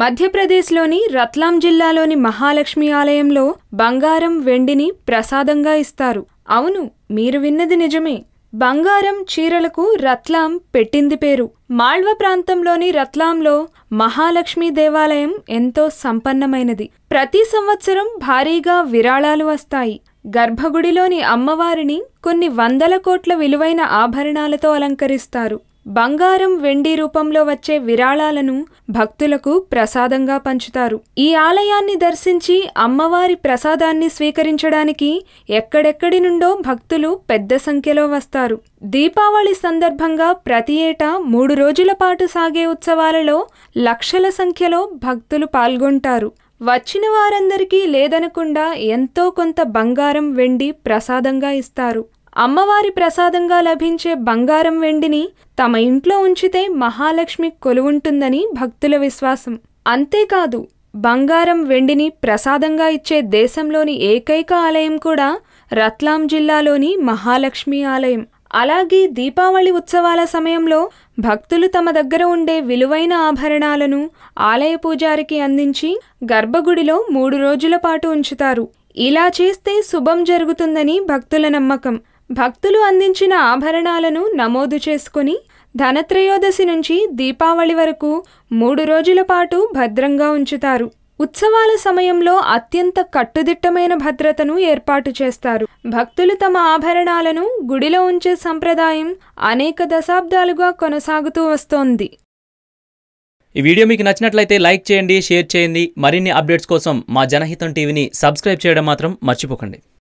మధ్యప్రదేశ్లోని రత్లాం జిల్లాలోని మహాలక్ష్మి ఆలయంలో బంగారం వెండిని ప్రసాదంగా ఇస్తారు అవును మీరు విన్నది నిజమే బంగారం చీరలకు రత్లాం పెట్టింది పేరు మాళ్వ ప్రాంతంలోని రత్లాంలో మహాలక్ష్మి దేవాలయం ఎంతో సంపన్నమైనది ప్రతి సంవత్సరం భారీగా విరాళాలు వస్తాయి గర్భగుడిలోని అమ్మవారిని కొన్ని వందల కోట్ల విలువైన ఆభరణాలతో అలంకరిస్తారు బంగారం వెండి రూపంలో వచ్చే విరాళాలను భక్తులకు ప్రసాదంగా పంచుతారు ఈ ఆలయాన్ని దర్శించి అమ్మవారి ప్రసాదాన్ని స్వీకరించడానికి ఎక్కడెక్కడి నుండో భక్తులు పెద్ద సంఖ్యలో వస్తారు దీపావళి సందర్భంగా ప్రతి ఏటా మూడు రోజుల పాటు సాగే ఉత్సవాలలో లక్షల సంఖ్యలో భక్తులు పాల్గొంటారు వచ్చిన వారందరికీ లేదనకుండా ఎంతో కొంత బంగారం వెండి ప్రసాదంగా ఇస్తారు అమ్మవారి ప్రసాదంగా లభించే బంగారం వెండిని తమ ఇంట్లో ఉంచితే మహాలక్ష్మి కొలువుంటుందని భక్తుల విశ్వాసం అంతేకాదు బంగారం వెండిని ప్రసాదంగా ఇచ్చే దేశంలోని ఏకైక ఆలయం కూడా రత్లాం జిల్లాలోని మహాలక్ష్మి ఆలయం అలాగే దీపావళి ఉత్సవాల సమయంలో భక్తులు తమ దగ్గర ఉండే విలువైన ఆభరణాలను ఆలయ పూజారికి అందించి గర్భగుడిలో మూడు రోజుల పాటు ఉంచుతారు ఇలా చేస్తే శుభం జరుగుతుందని భక్తుల నమ్మకం భక్తులు అందించిన ఆభరణాలను నమోదు చేసుకుని ధనత్రయోదశి నుంచి దీపావళి వరకు మూడు రోజుల పాటు భద్రంగా ఉంచుతారు ఉత్సవాల సమయంలో అత్యంత కట్టుదిట్టమైన భద్రతను ఏర్పాటు చేస్తారు భక్తులు తమ ఆభరణాలను గుడిలో ఉంచే సంప్రదాయం అనేక దశాబ్దాలుగా కొనసాగుతూ వస్తోంది ఈ వీడియో మీకు నచ్చినట్లయితే లైక్ చేయండి షేర్ చేయండి మరిన్ని అప్డేట్స్ కోసం మా జనహితం టీవీని సబ్స్క్రైబ్ చేయడం మాత్రం మర్చిపోకండి